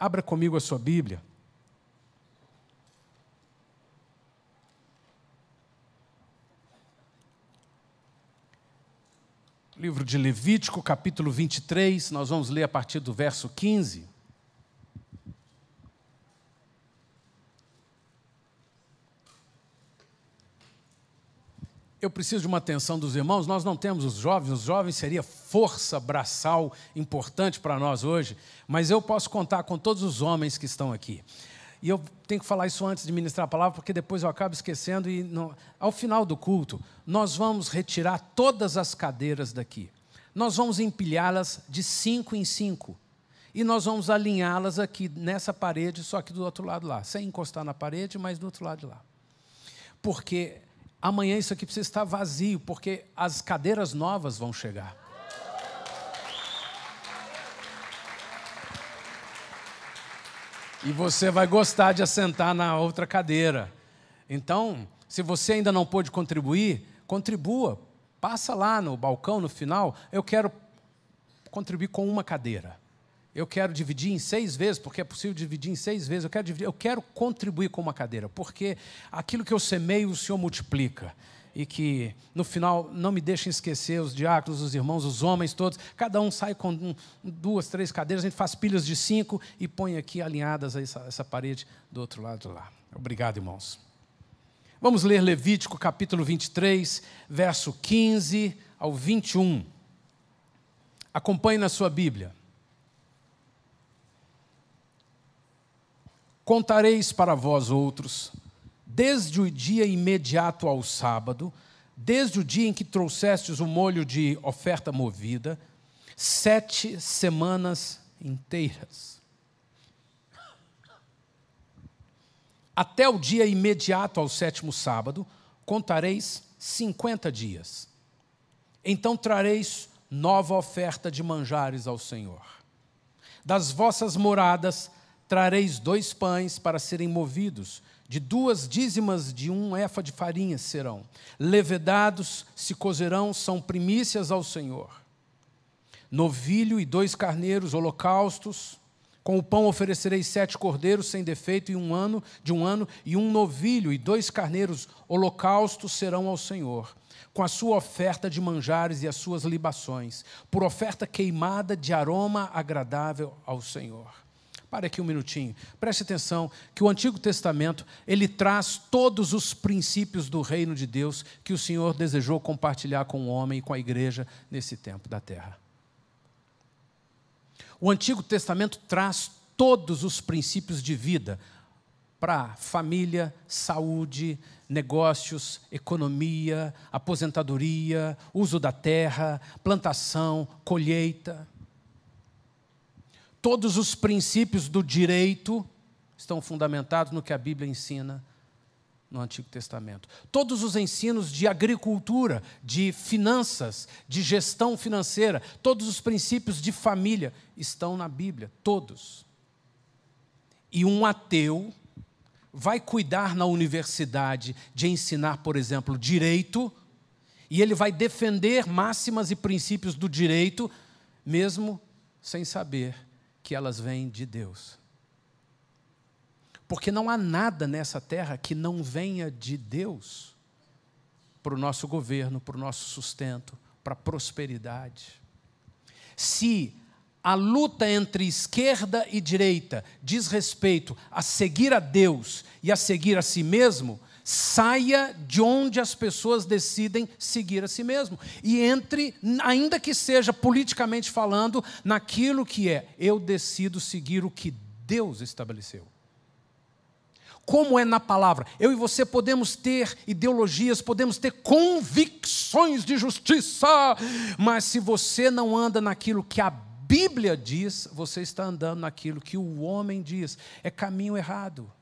Abra comigo a sua Bíblia. Livro de Levítico, capítulo 23, nós vamos ler a partir do verso 15. Eu preciso de uma atenção dos irmãos. Nós não temos os jovens, os jovens seria força braçal importante para nós hoje, mas eu posso contar com todos os homens que estão aqui. E eu tenho que falar isso antes de ministrar a palavra, porque depois eu acabo esquecendo. E não... ao final do culto, nós vamos retirar todas as cadeiras daqui. Nós vamos empilhá-las de cinco em cinco. E nós vamos alinhá-las aqui nessa parede, só que do outro lado lá, sem encostar na parede, mas do outro lado lá. Porque Amanhã isso aqui precisa estar vazio, porque as cadeiras novas vão chegar. E você vai gostar de assentar na outra cadeira. Então, se você ainda não pôde contribuir, contribua. Passa lá no balcão, no final. Eu quero contribuir com uma cadeira eu quero dividir em seis vezes, porque é possível dividir em seis vezes, eu quero dividir, eu quero contribuir com uma cadeira, porque aquilo que eu semeio, o Senhor multiplica. E que no final não me deixem esquecer os diáconos, os irmãos, os homens todos, cada um sai com um, duas, três cadeiras, a gente faz pilhas de cinco e põe aqui alinhadas a essa, essa parede do outro lado lá. Obrigado, irmãos. Vamos ler Levítico capítulo 23, verso 15 ao 21. Acompanhe na sua Bíblia. Contareis para vós outros, desde o dia imediato ao sábado, desde o dia em que trouxestes o molho de oferta movida, sete semanas inteiras. Até o dia imediato ao sétimo sábado, contareis cinquenta dias. Então trareis nova oferta de manjares ao Senhor. Das vossas moradas trareis dois pães para serem movidos, de duas dízimas de um efa de farinha serão. Levedados se cozerão, são primícias ao Senhor. Novilho e dois carneiros, holocaustos. Com o pão oferecereis sete cordeiros sem defeito e um ano de um ano e um novilho e dois carneiros holocaustos serão ao Senhor com a sua oferta de manjares e as suas libações por oferta queimada de aroma agradável ao Senhor Pare aqui um minutinho. Preste atenção que o Antigo Testamento, ele traz todos os princípios do reino de Deus que o Senhor desejou compartilhar com o homem e com a igreja nesse tempo da terra. O Antigo Testamento traz todos os princípios de vida para família, saúde, negócios, economia, aposentadoria, uso da terra, plantação, colheita. Todos os princípios do direito estão fundamentados no que a Bíblia ensina no Antigo Testamento. Todos os ensinos de agricultura, de finanças, de gestão financeira, todos os princípios de família estão na Bíblia, todos. E um ateu vai cuidar na universidade de ensinar, por exemplo, direito, e ele vai defender máximas e princípios do direito, mesmo sem saber que elas vêm de Deus. Porque não há nada nessa terra que não venha de Deus para o nosso governo, para o nosso sustento, para a prosperidade. Se a luta entre esquerda e direita diz respeito a seguir a Deus e a seguir a si mesmo, Saia de onde as pessoas decidem seguir a si mesmo e entre, ainda que seja politicamente falando, naquilo que é eu decido seguir o que Deus estabeleceu como é na palavra. Eu e você podemos ter ideologias, podemos ter convicções de justiça, mas se você não anda naquilo que a Bíblia diz, você está andando naquilo que o homem diz. É caminho errado.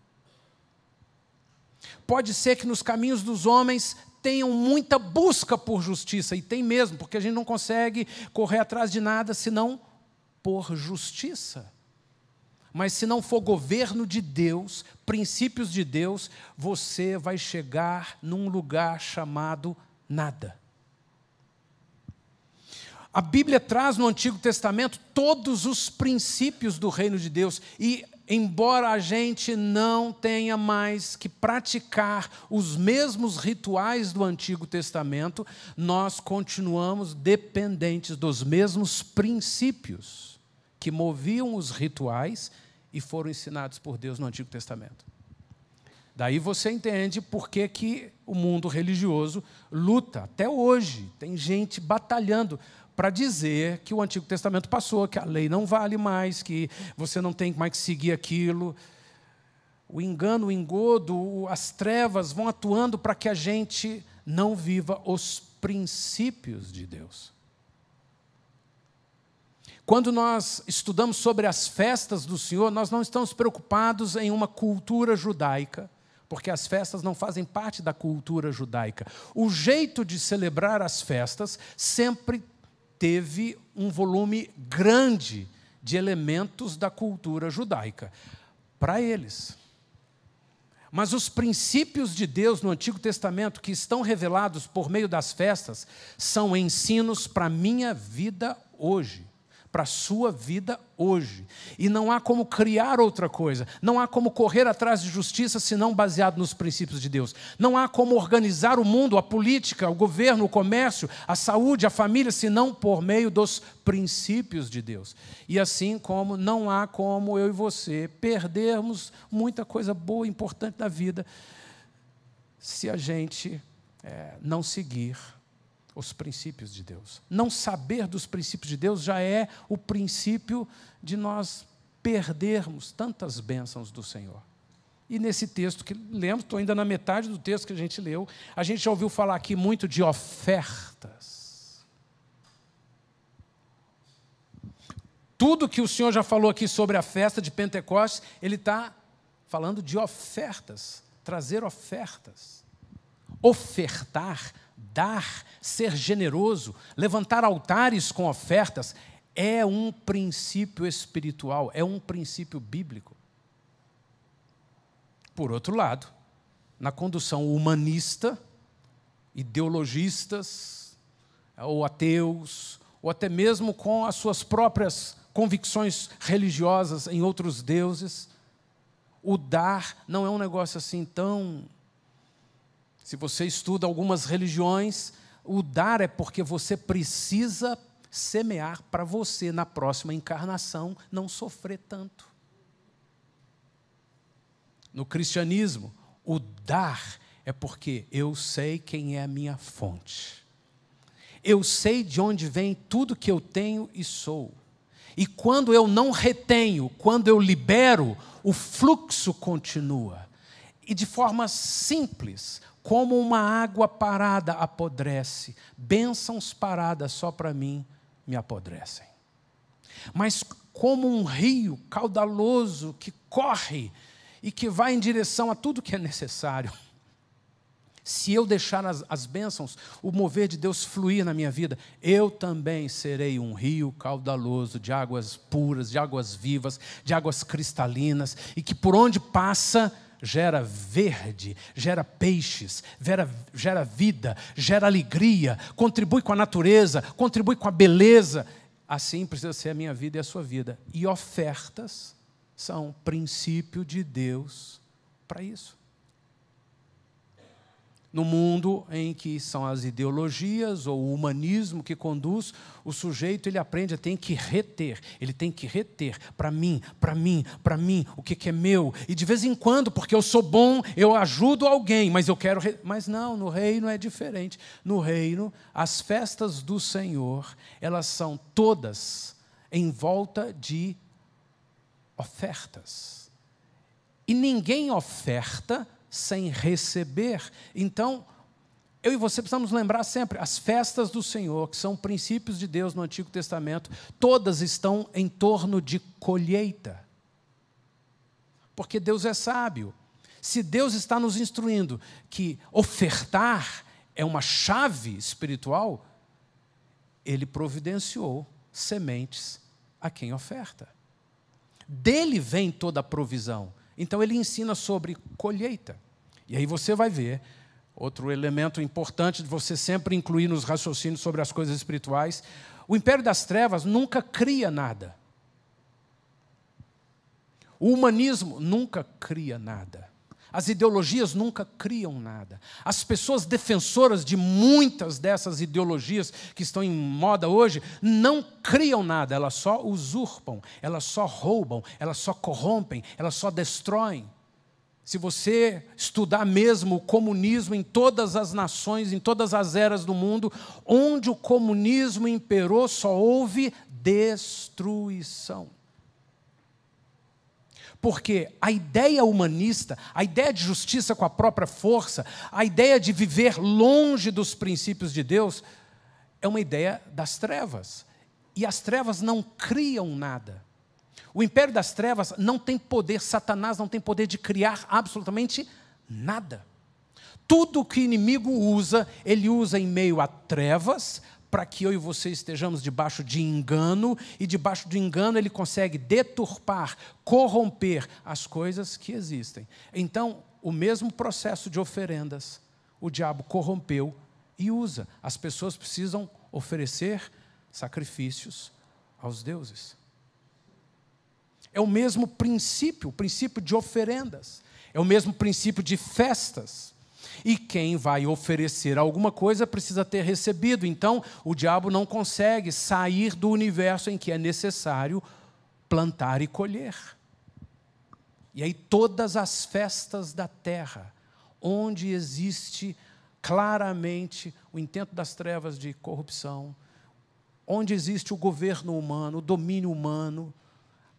Pode ser que nos caminhos dos homens tenham muita busca por justiça, e tem mesmo, porque a gente não consegue correr atrás de nada senão por justiça. Mas se não for governo de Deus, princípios de Deus, você vai chegar num lugar chamado nada. A Bíblia traz no Antigo Testamento todos os princípios do reino de Deus, e embora a gente não tenha mais que praticar os mesmos rituais do Antigo Testamento, nós continuamos dependentes dos mesmos princípios que moviam os rituais e foram ensinados por Deus no Antigo Testamento. Daí você entende por que, que o mundo religioso luta até hoje. Tem gente batalhando para dizer que o Antigo Testamento passou, que a lei não vale mais, que você não tem mais que seguir aquilo. O engano, o engodo, as trevas vão atuando para que a gente não viva os princípios de Deus. Quando nós estudamos sobre as festas do Senhor, nós não estamos preocupados em uma cultura judaica, porque as festas não fazem parte da cultura judaica. O jeito de celebrar as festas sempre teve um volume grande de elementos da cultura judaica para eles. Mas os princípios de Deus no Antigo Testamento que estão revelados por meio das festas são ensinos para a minha vida hoje para a sua vida hoje. E não há como criar outra coisa, não há como correr atrás de justiça senão baseado nos princípios de Deus. Não há como organizar o mundo, a política, o governo, o comércio, a saúde, a família, senão por meio dos princípios de Deus. E assim como não há como eu e você perdermos muita coisa boa e importante da vida se a gente é, não seguir os princípios de Deus. Não saber dos princípios de Deus já é o princípio de nós perdermos tantas bênçãos do Senhor. E nesse texto que lemos, estou ainda na metade do texto que a gente leu, a gente já ouviu falar aqui muito de ofertas. Tudo que o Senhor já falou aqui sobre a festa de Pentecostes, ele está falando de ofertas, trazer ofertas, ofertar, dar, ser generoso, levantar altares com ofertas, é um princípio espiritual, é um princípio bíblico. Por outro lado, na condução humanista, ideologistas, ou ateus, ou até mesmo com as suas próprias convicções religiosas em outros deuses, o dar não é um negócio assim tão se você estuda algumas religiões, o dar é porque você precisa semear para você, na próxima encarnação, não sofrer tanto. No cristianismo, o dar é porque eu sei quem é a minha fonte. Eu sei de onde vem tudo que eu tenho e sou. E quando eu não retenho, quando eu libero, o fluxo continua e de forma simples, como uma água parada apodrece, bênçãos paradas só para mim me apodrecem. Mas como um rio caudaloso que corre e que vai em direção a tudo que é necessário. Se eu deixar as, as bênçãos, o mover de Deus fluir na minha vida, eu também serei um rio caudaloso de águas puras, de águas vivas, de águas cristalinas, e que por onde passa, gera verde, gera peixes, gera, gera vida, gera alegria, contribui com a natureza, contribui com a beleza. Assim precisa ser a minha vida e a sua vida. E ofertas são princípio de Deus para isso no mundo em que são as ideologias ou o humanismo que conduz, o sujeito ele aprende a tem que reter, ele tem que reter para mim, para mim, para mim, o que, que é meu. E de vez em quando, porque eu sou bom, eu ajudo alguém, mas eu quero. Re... Mas não, no reino é diferente. No reino, as festas do Senhor, elas são todas em volta de ofertas. E ninguém oferta sem receber. Então, eu e você precisamos lembrar sempre: as festas do Senhor, que são princípios de Deus no Antigo Testamento, todas estão em torno de colheita. Porque Deus é sábio. Se Deus está nos instruindo que ofertar é uma chave espiritual, Ele providenciou sementes a quem oferta. Dele vem toda a provisão. Então ele ensina sobre colheita. E aí você vai ver outro elemento importante de você sempre incluir nos raciocínios sobre as coisas espirituais. O império das trevas nunca cria nada. O humanismo nunca cria nada. As ideologias nunca criam nada. As pessoas defensoras de muitas dessas ideologias que estão em moda hoje não criam nada, elas só usurpam, elas só roubam, elas só corrompem, elas só destroem. Se você estudar mesmo o comunismo em todas as nações, em todas as eras do mundo, onde o comunismo imperou, só houve destruição. Porque a ideia humanista, a ideia de justiça com a própria força, a ideia de viver longe dos princípios de Deus, é uma ideia das trevas. E as trevas não criam nada. O império das trevas não tem poder, Satanás não tem poder de criar absolutamente nada. Tudo que o inimigo usa, ele usa em meio a trevas para que eu e você estejamos debaixo de engano, e debaixo do engano ele consegue deturpar, corromper as coisas que existem. Então, o mesmo processo de oferendas, o diabo corrompeu e usa. As pessoas precisam oferecer sacrifícios aos deuses. É o mesmo princípio, o princípio de oferendas, é o mesmo princípio de festas. E quem vai oferecer alguma coisa precisa ter recebido. Então, o diabo não consegue sair do universo em que é necessário plantar e colher. E aí, todas as festas da terra, onde existe claramente o intento das trevas de corrupção, onde existe o governo humano, o domínio humano,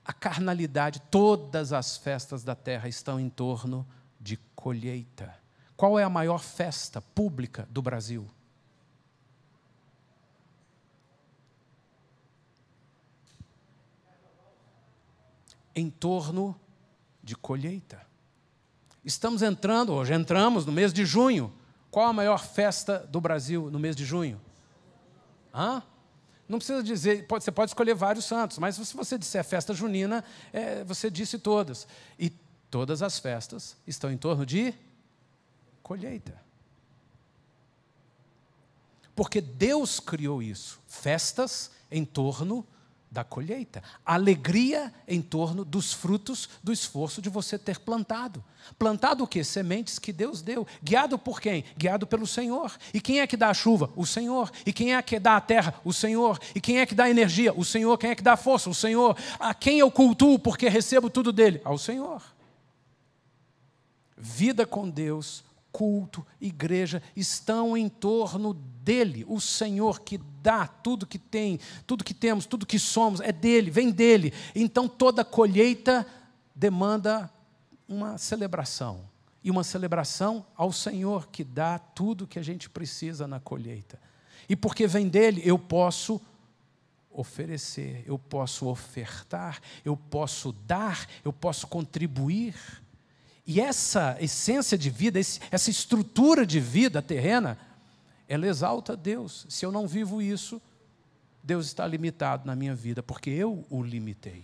a carnalidade, todas as festas da terra estão em torno de colheita. Qual é a maior festa pública do Brasil? Em torno de colheita. Estamos entrando, hoje entramos no mês de junho. Qual a maior festa do Brasil no mês de junho? Hã? Não precisa dizer, pode, você pode escolher vários santos, mas se você disser festa junina, é, você disse todas. E todas as festas estão em torno de colheita. Porque Deus criou isso: festas em torno da colheita, alegria em torno dos frutos do esforço de você ter plantado. Plantado o que? Sementes que Deus deu. Guiado por quem? Guiado pelo Senhor. E quem é que dá a chuva? O Senhor. E quem é que dá a terra? O Senhor. E quem é que dá a energia? O Senhor. Quem é que dá a força? O Senhor. A quem eu cultuo porque recebo tudo dele? Ao Senhor. Vida com Deus culto, igreja, estão em torno dele, o Senhor que dá tudo que tem, tudo que temos, tudo que somos, é dele, vem dele. Então toda colheita demanda uma celebração. E uma celebração ao Senhor que dá tudo que a gente precisa na colheita. E porque vem dele, eu posso oferecer, eu posso ofertar, eu posso dar, eu posso contribuir e essa essência de vida, essa estrutura de vida terrena, ela exalta Deus. Se eu não vivo isso, Deus está limitado na minha vida, porque eu o limitei.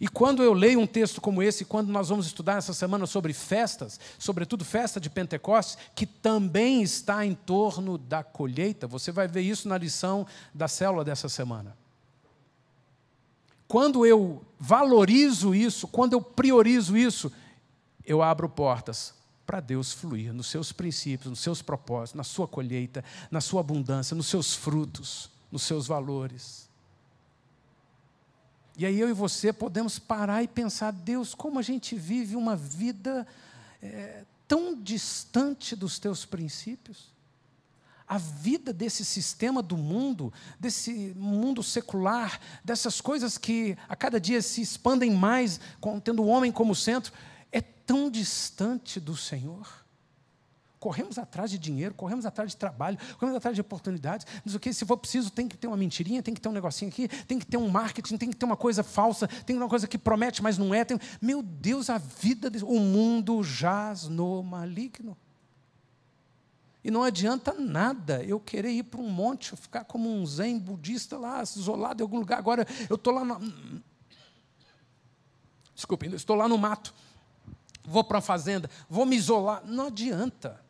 E quando eu leio um texto como esse, quando nós vamos estudar essa semana sobre festas, sobretudo festa de Pentecostes, que também está em torno da colheita, você vai ver isso na lição da célula dessa semana. Quando eu valorizo isso, quando eu priorizo isso, eu abro portas para Deus fluir nos seus princípios, nos seus propósitos, na sua colheita, na sua abundância, nos seus frutos, nos seus valores. E aí eu e você podemos parar e pensar: Deus, como a gente vive uma vida é, tão distante dos teus princípios? a vida desse sistema do mundo, desse mundo secular, dessas coisas que a cada dia se expandem mais, tendo o homem como centro tão distante do Senhor. Corremos atrás de dinheiro, corremos atrás de trabalho, corremos atrás de oportunidades. Diz o que? Se for preciso, tem que ter uma mentirinha, tem que ter um negocinho aqui, tem que ter um marketing, tem que ter uma coisa falsa, tem uma coisa que promete, mas não é. Tem... Meu Deus, a vida, o mundo jaz no maligno. E não adianta nada eu querer ir para um monte, ficar como um zen budista lá, isolado em algum lugar. Agora eu estou lá. Na... Desculpe, estou lá no mato vou para a fazenda, vou me isolar. Não adianta.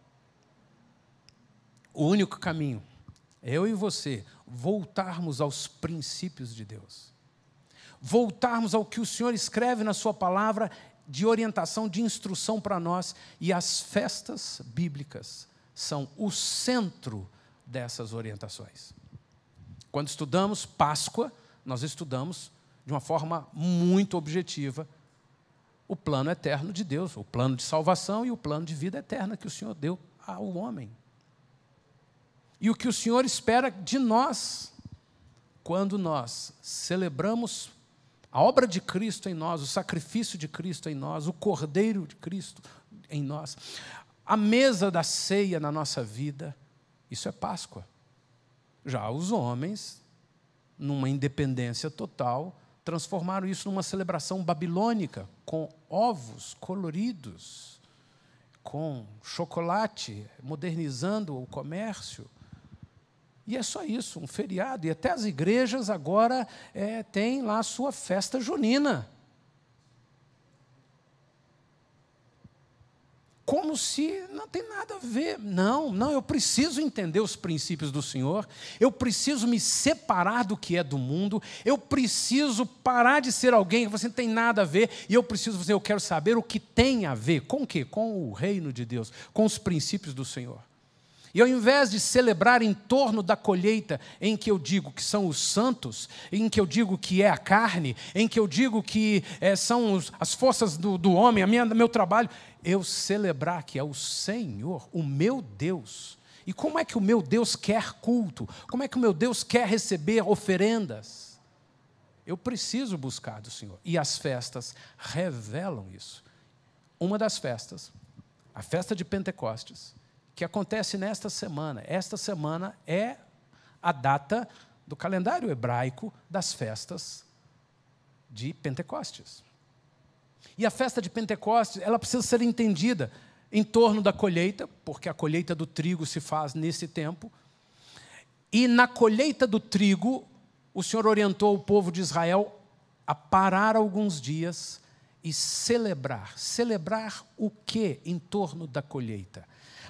O único caminho, é eu e você, voltarmos aos princípios de Deus. Voltarmos ao que o Senhor escreve na Sua palavra de orientação, de instrução para nós. E as festas bíblicas são o centro dessas orientações. Quando estudamos Páscoa, nós estudamos de uma forma muito objetiva o plano eterno de Deus, o plano de salvação e o plano de vida eterna que o Senhor deu ao homem. E o que o Senhor espera de nós quando nós celebramos a obra de Cristo em nós, o sacrifício de Cristo em nós, o cordeiro de Cristo em nós, a mesa da ceia na nossa vida, isso é Páscoa. Já os homens, numa independência total, transformaram isso numa celebração babilônica, com ovos coloridos, com chocolate, modernizando o comércio. E é só isso, um feriado. E até as igrejas agora é, têm lá a sua festa junina. como se não tem nada a ver. Não, não, eu preciso entender os princípios do Senhor, eu preciso me separar do que é do mundo, eu preciso parar de ser alguém que você não tem nada a ver, e eu preciso dizer, eu quero saber o que tem a ver, com o quê? Com o reino de Deus, com os princípios do Senhor. E ao invés de celebrar em torno da colheita, em que eu digo que são os santos, em que eu digo que é a carne, em que eu digo que é, são os, as forças do, do homem, a minha, meu trabalho, eu celebrar que é o Senhor, o meu Deus. E como é que o meu Deus quer culto? Como é que o meu Deus quer receber oferendas? Eu preciso buscar do Senhor. E as festas revelam isso. Uma das festas, a festa de Pentecostes, que acontece nesta semana. Esta semana é a data do calendário hebraico das festas de Pentecostes. E a festa de Pentecostes, ela precisa ser entendida em torno da colheita, porque a colheita do trigo se faz nesse tempo. E na colheita do trigo, o Senhor orientou o povo de Israel a parar alguns dias e celebrar. Celebrar o que em torno da colheita?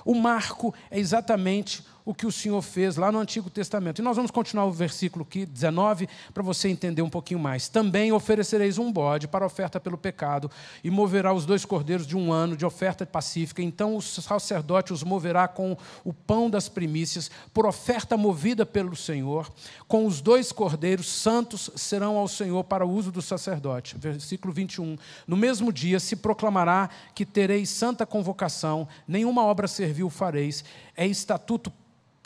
O marco é exatamente o que o Senhor fez lá no Antigo Testamento. E nós vamos continuar o versículo aqui, 19, para você entender um pouquinho mais. Também oferecereis um bode para oferta pelo pecado, e moverá os dois cordeiros de um ano de oferta pacífica. Então o sacerdote os moverá com o pão das primícias, por oferta movida pelo Senhor. Com os dois cordeiros santos serão ao Senhor para o uso do sacerdote. Versículo 21. No mesmo dia se proclamará que tereis santa convocação, nenhuma obra servil fareis, é estatuto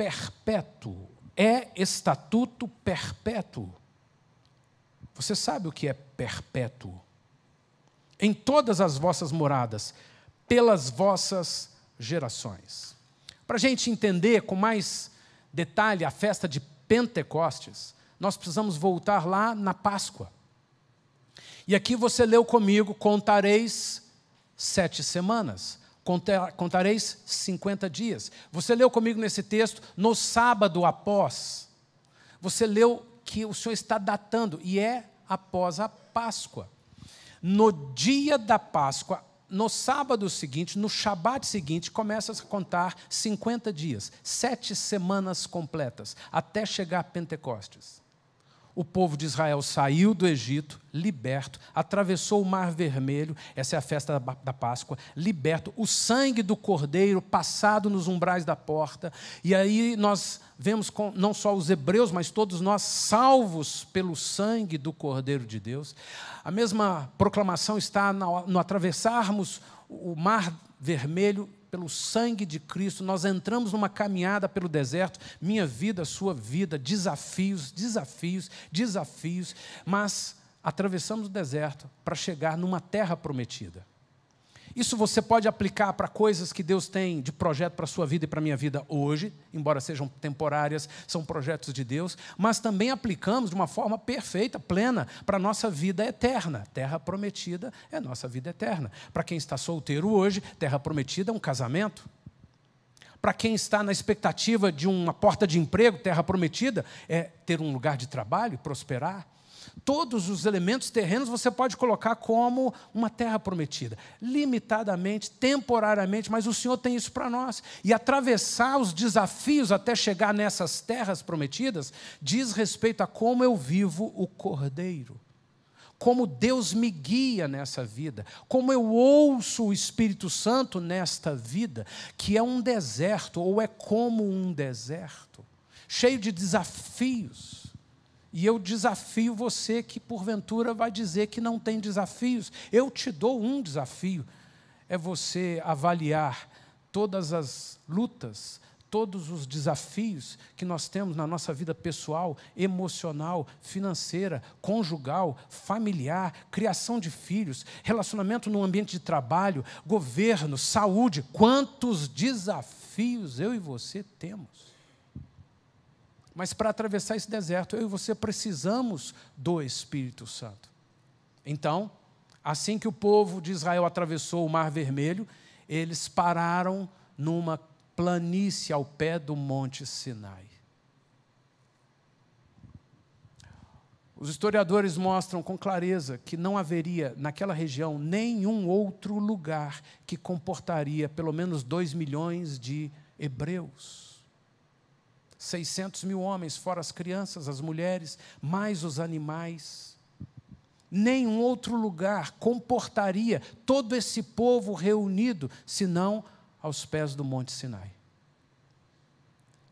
perpétuo. É estatuto perpétuo. Você sabe o que é perpétuo? Em todas as vossas moradas, pelas vossas gerações. Para a gente entender com mais detalhe a festa de Pentecostes, nós precisamos voltar lá na Páscoa. E aqui você leu comigo: contareis sete semanas contareis 50 dias. Você leu comigo nesse texto, no sábado após. Você leu que o Senhor está datando, e é após a Páscoa. No dia da Páscoa, no sábado seguinte, no Shabat seguinte, começa a contar 50 dias, sete semanas completas, até chegar a Pentecostes o povo de Israel saiu do Egito, liberto, atravessou o Mar Vermelho, essa é a festa da Páscoa, liberto, o sangue do cordeiro passado nos umbrais da porta, e aí nós vemos não só os hebreus, mas todos nós salvos pelo sangue do cordeiro de Deus. A mesma proclamação está no atravessarmos o Mar Vermelho pelo sangue de Cristo, nós entramos numa caminhada pelo deserto, minha vida, sua vida, desafios, desafios, desafios, mas atravessamos o deserto para chegar numa terra prometida. Isso você pode aplicar para coisas que Deus tem de projeto para a sua vida e para a minha vida hoje, embora sejam temporárias, são projetos de Deus, mas também aplicamos de uma forma perfeita, plena, para a nossa vida eterna. Terra prometida é nossa vida eterna. Para quem está solteiro hoje, terra prometida é um casamento. Para quem está na expectativa de uma porta de emprego, terra prometida é ter um lugar de trabalho, prosperar todos os elementos terrenos você pode colocar como uma terra prometida, limitadamente, temporariamente, mas o Senhor tem isso para nós. E atravessar os desafios até chegar nessas terras prometidas diz respeito a como eu vivo o cordeiro. Como Deus me guia nessa vida, como eu ouço o Espírito Santo nesta vida, que é um deserto, ou é como um deserto, cheio de desafios e eu desafio você que porventura vai dizer que não tem desafios. Eu te dou um desafio: é você avaliar todas as lutas, todos os desafios que nós temos na nossa vida pessoal, emocional, financeira, conjugal, familiar, criação de filhos, relacionamento no ambiente de trabalho, governo, saúde. Quantos desafios eu e você temos? Mas para atravessar esse deserto, eu e você precisamos do Espírito Santo. Então, assim que o povo de Israel atravessou o Mar Vermelho, eles pararam numa planície ao pé do Monte Sinai. Os historiadores mostram com clareza que não haveria naquela região nenhum outro lugar que comportaria pelo menos dois milhões de hebreus. 600 mil homens, fora as crianças, as mulheres, mais os animais. Nenhum outro lugar comportaria todo esse povo reunido senão aos pés do Monte Sinai.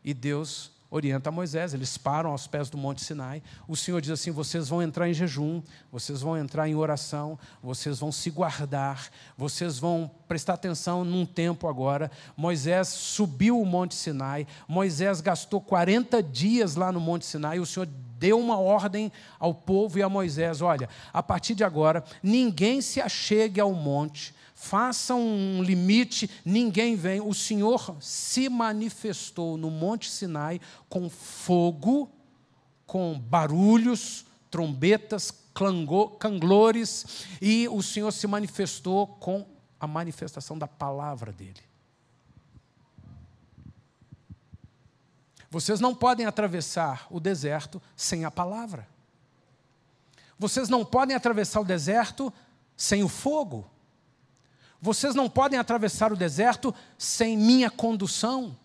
E Deus orienta Moisés, eles param aos pés do Monte Sinai. O Senhor diz assim: vocês vão entrar em jejum, vocês vão entrar em oração, vocês vão se guardar, vocês vão prestar atenção num tempo agora. Moisés subiu o Monte Sinai, Moisés gastou 40 dias lá no Monte Sinai, e o Senhor deu uma ordem ao povo e a Moisés: olha, a partir de agora, ninguém se achegue ao monte faça um limite, ninguém vem. O Senhor se manifestou no Monte Sinai com fogo, com barulhos, trombetas, clangor, canglores, e o Senhor se manifestou com a manifestação da palavra dele. Vocês não podem atravessar o deserto sem a palavra. Vocês não podem atravessar o deserto sem o fogo. Vocês não podem atravessar o deserto sem minha condução.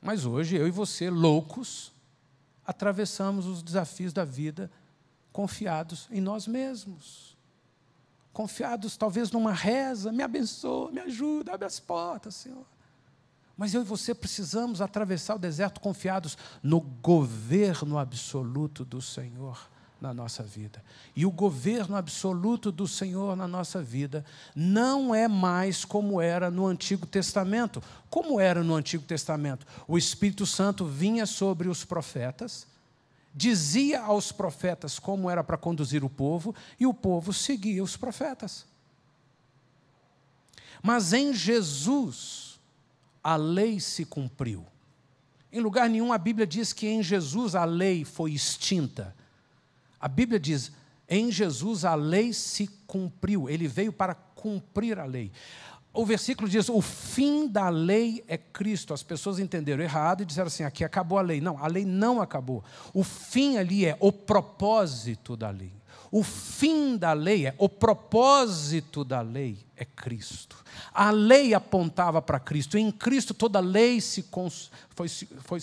Mas hoje eu e você, loucos, atravessamos os desafios da vida confiados em nós mesmos. Confiados talvez numa reza, me abençoa, me ajuda, abre as portas, Senhor. Mas eu e você precisamos atravessar o deserto confiados no governo absoluto do Senhor na nossa vida. E o governo absoluto do Senhor na nossa vida não é mais como era no Antigo Testamento. Como era no Antigo Testamento? O Espírito Santo vinha sobre os profetas, dizia aos profetas como era para conduzir o povo, e o povo seguia os profetas. Mas em Jesus, a lei se cumpriu. Em lugar nenhum a Bíblia diz que em Jesus a lei foi extinta a Bíblia diz: em Jesus a lei se cumpriu, ele veio para cumprir a lei. O versículo diz: o fim da lei é Cristo. As pessoas entenderam errado e disseram assim: aqui acabou a lei. Não, a lei não acabou. O fim ali é o propósito da lei. O fim da lei é o propósito da lei é Cristo. A lei apontava para Cristo. Em Cristo toda lei se, foi, foi,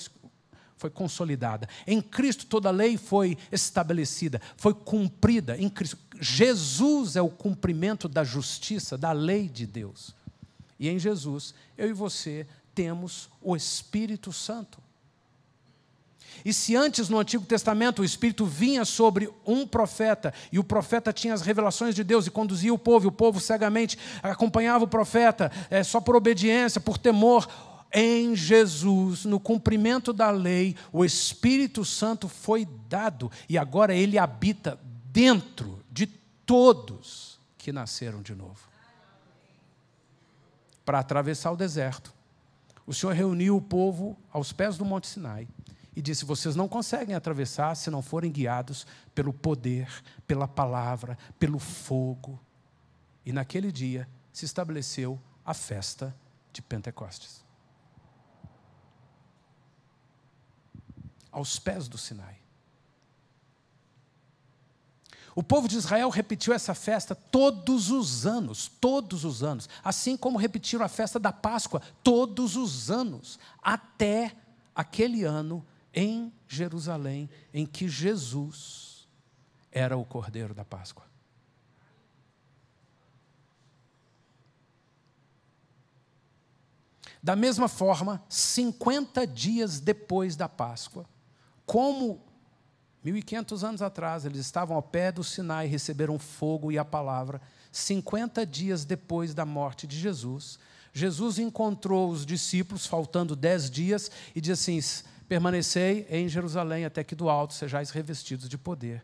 foi consolidada. Em Cristo toda lei foi estabelecida, foi cumprida em Cristo. Jesus é o cumprimento da justiça, da lei de Deus. E em Jesus, eu e você temos o Espírito Santo. E se antes no Antigo Testamento o Espírito vinha sobre um profeta, e o profeta tinha as revelações de Deus e conduzia o povo, e o povo cegamente acompanhava o profeta, é, só por obediência, por temor, em Jesus, no cumprimento da lei, o Espírito Santo foi dado e agora ele habita dentro de todos que nasceram de novo. Para atravessar o deserto, o Senhor reuniu o povo aos pés do Monte Sinai e disse: Vocês não conseguem atravessar se não forem guiados pelo poder, pela palavra, pelo fogo. E naquele dia se estabeleceu a festa de Pentecostes. aos pés do Sinai. O povo de Israel repetiu essa festa todos os anos, todos os anos, assim como repetiram a festa da Páscoa todos os anos, até aquele ano em Jerusalém em que Jesus era o Cordeiro da Páscoa. Da mesma forma, 50 dias depois da Páscoa, como 1500 anos atrás eles estavam ao pé do Sinai, receberam fogo e a palavra. 50 dias depois da morte de Jesus, Jesus encontrou os discípulos, faltando 10 dias, e disse assim: Permanecei em Jerusalém até que do alto sejais revestidos de poder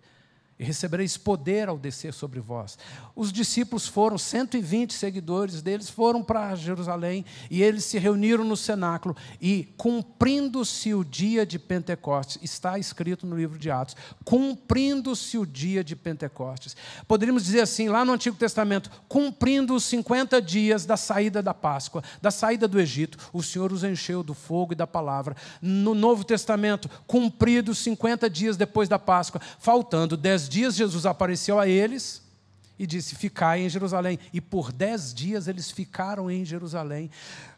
e recebereis poder ao descer sobre vós. Os discípulos foram, 120 seguidores deles foram para Jerusalém e eles se reuniram no cenáculo e cumprindo-se o dia de Pentecostes, está escrito no livro de Atos, cumprindo-se o dia de Pentecostes. Poderíamos dizer assim, lá no Antigo Testamento, cumprindo os 50 dias da saída da Páscoa, da saída do Egito, o Senhor os encheu do fogo e da palavra. No Novo Testamento, cumpridos 50 dias depois da Páscoa, faltando 10 dias Jesus apareceu a eles e disse: Ficai em Jerusalém. E por dez dias eles ficaram em Jerusalém.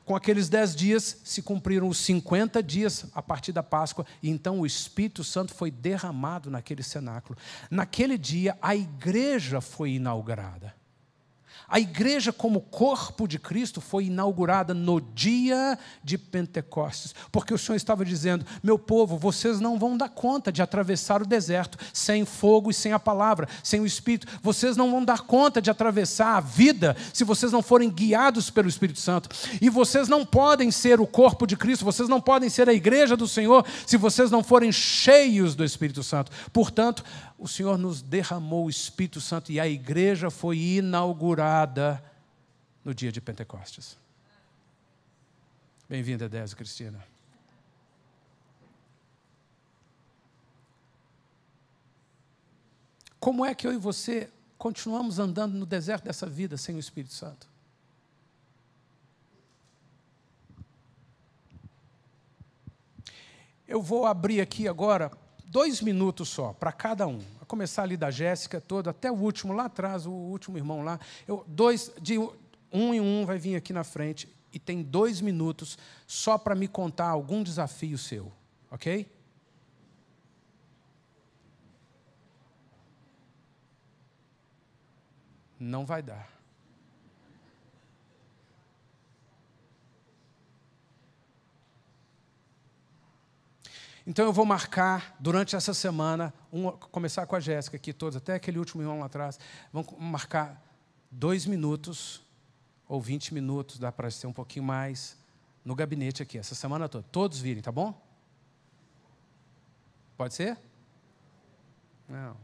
Com aqueles dez dias se cumpriram os 50 dias a partir da Páscoa, e então o Espírito Santo foi derramado naquele cenáculo. Naquele dia, a igreja foi inaugurada. A igreja, como corpo de Cristo, foi inaugurada no dia de Pentecostes, porque o Senhor estava dizendo: meu povo, vocês não vão dar conta de atravessar o deserto sem fogo e sem a palavra, sem o Espírito. Vocês não vão dar conta de atravessar a vida se vocês não forem guiados pelo Espírito Santo. E vocês não podem ser o corpo de Cristo, vocês não podem ser a igreja do Senhor se vocês não forem cheios do Espírito Santo. Portanto, o Senhor nos derramou o Espírito Santo e a igreja foi inaugurada no dia de Pentecostes. Bem-vinda, Dez Cristina. Como é que eu e você continuamos andando no deserto dessa vida sem o Espírito Santo? Eu vou abrir aqui agora dois minutos só para cada um começar ali da Jéssica toda, até o último lá atrás, o último irmão lá. Eu, dois, de um em um vai vir aqui na frente e tem dois minutos só para me contar algum desafio seu, ok? Não vai dar. Então eu vou marcar durante essa semana, um, começar com a Jéssica aqui todos, até aquele último irmão lá atrás, vamos marcar dois minutos ou vinte minutos, dá para ser um pouquinho mais, no gabinete aqui, essa semana toda. Todos virem, tá bom? Pode ser? Não.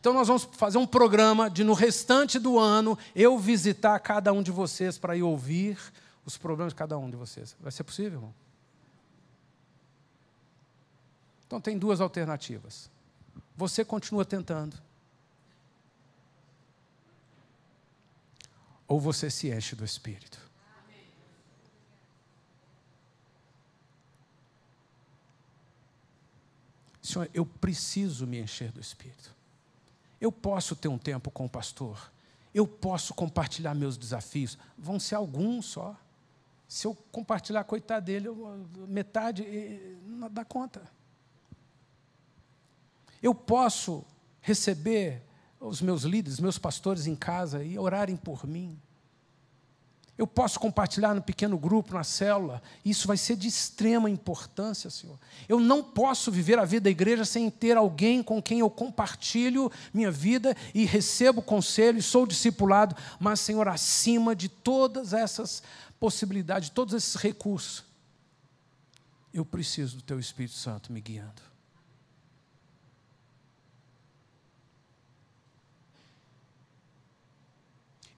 Então nós vamos fazer um programa de no restante do ano eu visitar cada um de vocês para ir ouvir os problemas de cada um de vocês. Vai ser possível, irmão? Então tem duas alternativas. Você continua tentando. Ou você se enche do Espírito. Senhor, eu preciso me encher do Espírito. Eu posso ter um tempo com o pastor. Eu posso compartilhar meus desafios. Vão ser alguns só. Se eu compartilhar, coitado dele, eu, metade não dá conta. Eu posso receber os meus líderes, meus pastores em casa e orarem por mim. Eu posso compartilhar no pequeno grupo, na célula. Isso vai ser de extrema importância, Senhor. Eu não posso viver a vida da igreja sem ter alguém com quem eu compartilho minha vida e recebo conselho, e sou discipulado. Mas, Senhor, acima de todas essas possibilidade, todos esses recursos, eu preciso do Teu Espírito Santo me guiando.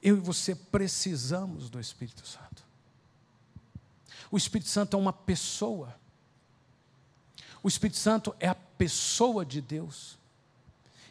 Eu e você precisamos do Espírito Santo. O Espírito Santo é uma pessoa. O Espírito Santo é a pessoa de Deus.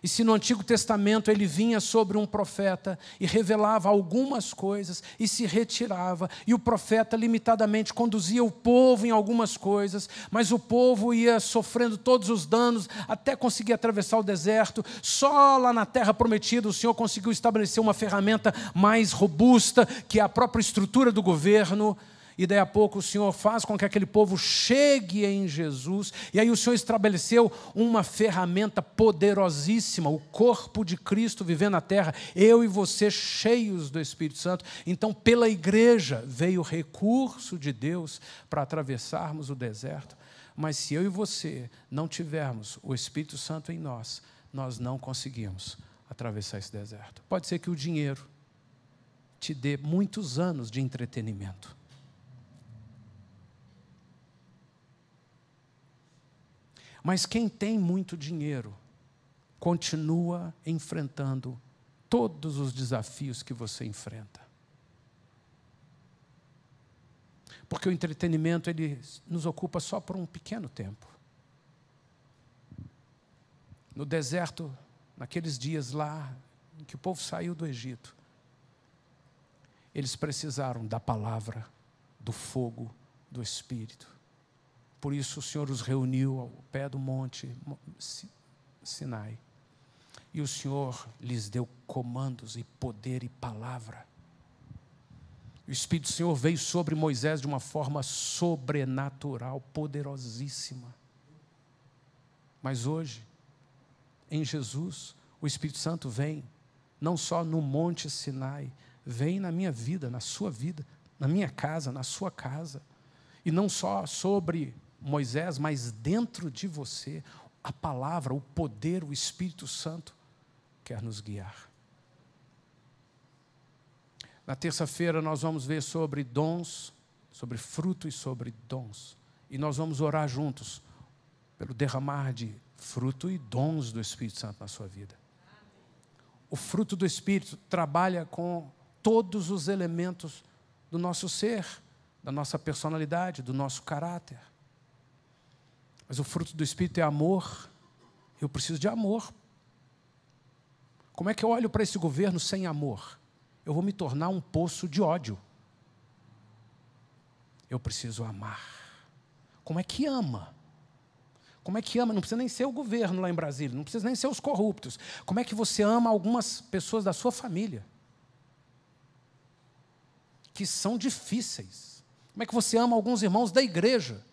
E se no Antigo Testamento ele vinha sobre um profeta e revelava algumas coisas e se retirava, e o profeta limitadamente conduzia o povo em algumas coisas, mas o povo ia sofrendo todos os danos até conseguir atravessar o deserto, só lá na terra prometida o Senhor conseguiu estabelecer uma ferramenta mais robusta, que é a própria estrutura do governo e daí a pouco o Senhor faz com que aquele povo chegue em Jesus, e aí o Senhor estabeleceu uma ferramenta poderosíssima, o corpo de Cristo vivendo na terra, eu e você cheios do Espírito Santo. Então, pela igreja veio o recurso de Deus para atravessarmos o deserto. Mas se eu e você não tivermos o Espírito Santo em nós, nós não conseguimos atravessar esse deserto. Pode ser que o dinheiro te dê muitos anos de entretenimento. Mas quem tem muito dinheiro continua enfrentando todos os desafios que você enfrenta. Porque o entretenimento ele nos ocupa só por um pequeno tempo. No deserto, naqueles dias lá em que o povo saiu do Egito, eles precisaram da palavra, do fogo, do espírito. Por isso o Senhor os reuniu ao pé do monte Sinai. E o Senhor lhes deu comandos e poder e palavra. O Espírito do Senhor veio sobre Moisés de uma forma sobrenatural, poderosíssima. Mas hoje, em Jesus, o Espírito Santo vem, não só no Monte Sinai, vem na minha vida, na sua vida, na minha casa, na sua casa. E não só sobre Moisés, mas dentro de você, a palavra, o poder, o Espírito Santo quer nos guiar. Na terça-feira nós vamos ver sobre dons, sobre fruto e sobre dons. E nós vamos orar juntos pelo derramar de fruto e dons do Espírito Santo na sua vida. O fruto do Espírito trabalha com todos os elementos do nosso ser, da nossa personalidade, do nosso caráter. Mas o fruto do Espírito é amor. Eu preciso de amor. Como é que eu olho para esse governo sem amor? Eu vou me tornar um poço de ódio. Eu preciso amar. Como é que ama? Como é que ama? Não precisa nem ser o governo lá em Brasília, não precisa nem ser os corruptos. Como é que você ama algumas pessoas da sua família? Que são difíceis. Como é que você ama alguns irmãos da igreja?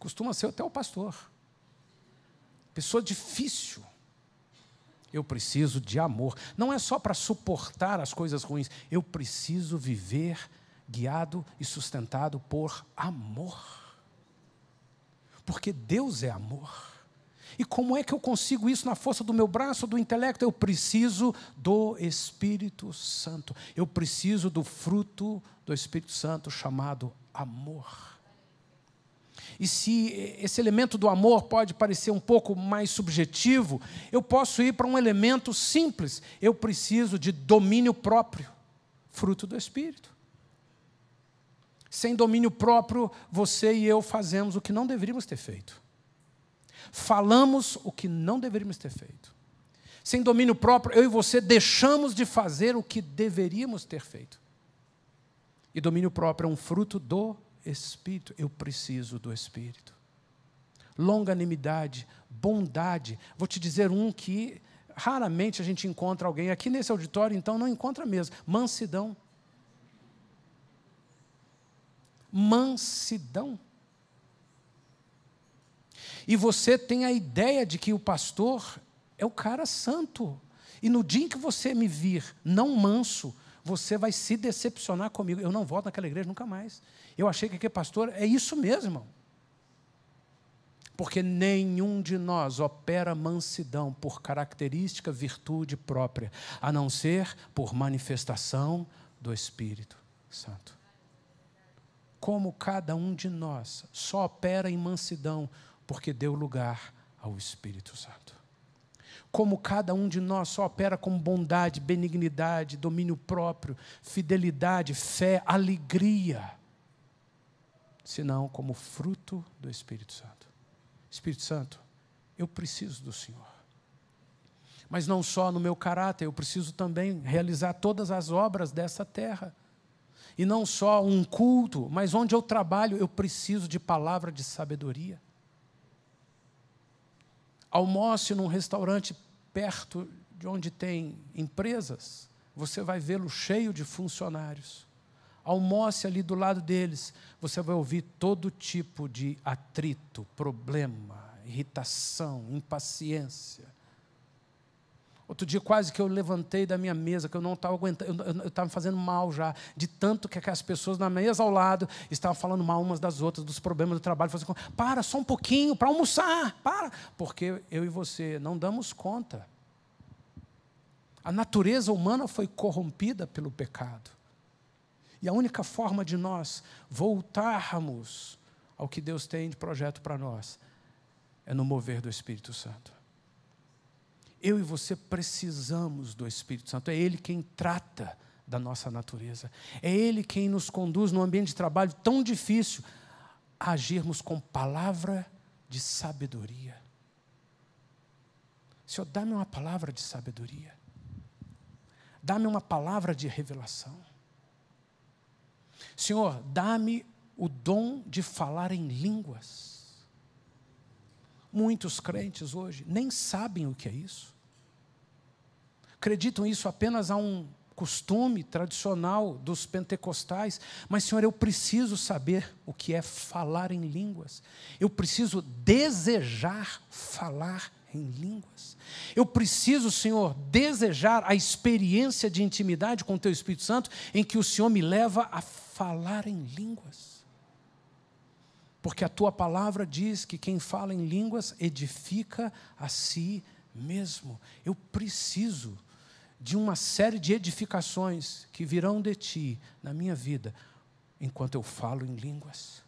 costuma ser até o pastor. Pessoa difícil. Eu preciso de amor. Não é só para suportar as coisas ruins. Eu preciso viver guiado e sustentado por amor. Porque Deus é amor. E como é que eu consigo isso na força do meu braço, do intelecto? Eu preciso do Espírito Santo. Eu preciso do fruto do Espírito Santo chamado amor e se esse elemento do amor pode parecer um pouco mais subjetivo, eu posso ir para um elemento simples. Eu preciso de domínio próprio, fruto do Espírito. Sem domínio próprio, você e eu fazemos o que não deveríamos ter feito. Falamos o que não deveríamos ter feito. Sem domínio próprio, eu e você deixamos de fazer o que deveríamos ter feito. E domínio próprio é um fruto do Espírito, eu preciso do Espírito. Longanimidade, bondade. Vou te dizer um que raramente a gente encontra alguém, aqui nesse auditório, então não encontra mesmo. Mansidão. Mansidão. E você tem a ideia de que o pastor é o cara santo. E no dia em que você me vir não manso, você vai se decepcionar comigo. Eu não volto naquela igreja nunca mais. Eu achei que é pastor é isso mesmo, irmão. Porque nenhum de nós opera mansidão por característica, virtude própria, a não ser por manifestação do Espírito Santo. Como cada um de nós só opera em mansidão porque deu lugar ao Espírito Santo como cada um de nós só opera com bondade, benignidade, domínio próprio, fidelidade, fé, alegria, senão como fruto do Espírito Santo. Espírito Santo, eu preciso do Senhor. Mas não só no meu caráter, eu preciso também realizar todas as obras dessa terra. E não só um culto, mas onde eu trabalho, eu preciso de palavra de sabedoria. Almoce num restaurante perto de onde tem empresas, você vai vê-lo cheio de funcionários. Almoce ali do lado deles, você vai ouvir todo tipo de atrito, problema, irritação, impaciência. Outro dia quase que eu levantei da minha mesa, que eu não estava aguentando, eu estava fazendo mal já, de tanto que aquelas pessoas na mesa ao lado estavam falando mal umas das outras, dos problemas do trabalho. Fazendo, para só um pouquinho, para almoçar, para. Porque eu e você não damos conta. A natureza humana foi corrompida pelo pecado. E a única forma de nós voltarmos ao que Deus tem de projeto para nós é no mover do Espírito Santo. Eu e você precisamos do Espírito Santo. É Ele quem trata da nossa natureza. É Ele quem nos conduz num ambiente de trabalho tão difícil a agirmos com palavra de sabedoria. Senhor, dá-me uma palavra de sabedoria. Dá-me uma palavra de revelação. Senhor, dá-me o dom de falar em línguas. Muitos crentes hoje nem sabem o que é isso. Acreditam isso apenas a um costume tradicional dos pentecostais, mas, Senhor, eu preciso saber o que é falar em línguas, eu preciso desejar falar em línguas, eu preciso, Senhor, desejar a experiência de intimidade com o Teu Espírito Santo, em que o Senhor me leva a falar em línguas porque a tua palavra diz que quem fala em línguas edifica a si mesmo. Eu preciso de uma série de edificações que virão de ti na minha vida enquanto eu falo em línguas.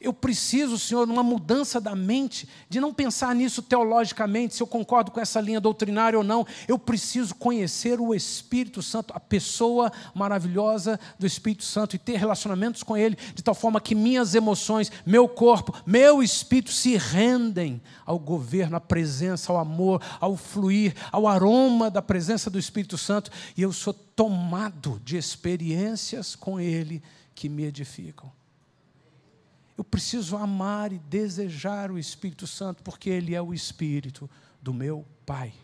Eu preciso, Senhor, uma mudança da mente, de não pensar nisso teologicamente, se eu concordo com essa linha doutrinária ou não. Eu preciso conhecer o Espírito Santo, a pessoa maravilhosa do Espírito Santo, e ter relacionamentos com Ele, de tal forma que minhas emoções, meu corpo, meu espírito se rendem ao governo, à presença, ao amor, ao fluir, ao aroma da presença do Espírito Santo, e eu sou tomado de experiências com Ele que me edificam. Eu preciso amar e desejar o Espírito Santo, porque Ele é o Espírito do meu Pai.